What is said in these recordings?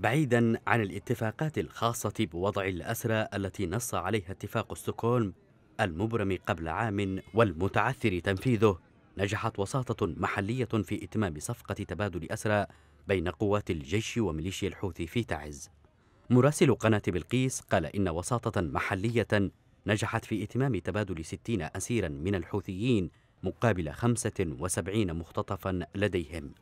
بعيدا عن الاتفاقات الخاصة بوضع الأسرى التي نص عليها اتفاق ستوكهولم المبرم قبل عام والمتعثر تنفيذه نجحت وساطة محلية في إتمام صفقة تبادل أسرى بين قوات الجيش وميليشيا الحوثي في تعز مراسل قناة بلقيس قال إن وساطة محلية نجحت في إتمام تبادل 60 أسيرا من الحوثيين مقابل 75 مختطفا لديهم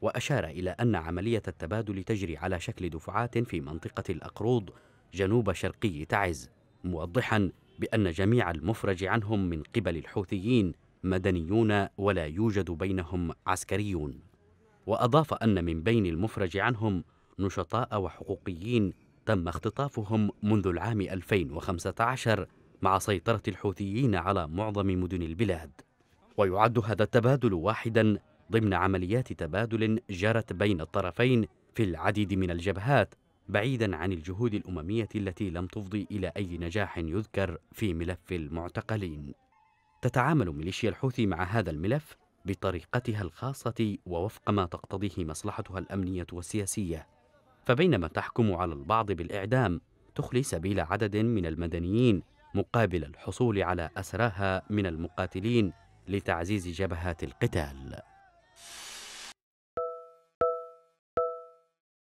وأشار إلى أن عملية التبادل تجري على شكل دفعات في منطقة الأقروض جنوب شرقي تعز موضحا بأن جميع المفرج عنهم من قبل الحوثيين مدنيون ولا يوجد بينهم عسكريون وأضاف أن من بين المفرج عنهم نشطاء وحقوقيين تم اختطافهم منذ العام 2015 مع سيطرة الحوثيين على معظم مدن البلاد ويعد هذا التبادل واحدا ضمن عمليات تبادل جرت بين الطرفين في العديد من الجبهات بعيدا عن الجهود الامميه التي لم تفضي الى اي نجاح يذكر في ملف المعتقلين. تتعامل ميليشيا الحوثي مع هذا الملف بطريقتها الخاصه ووفق ما تقتضيه مصلحتها الامنيه والسياسيه. فبينما تحكم على البعض بالاعدام تخلي سبيل عدد من المدنيين مقابل الحصول على اسراها من المقاتلين لتعزيز جبهات القتال.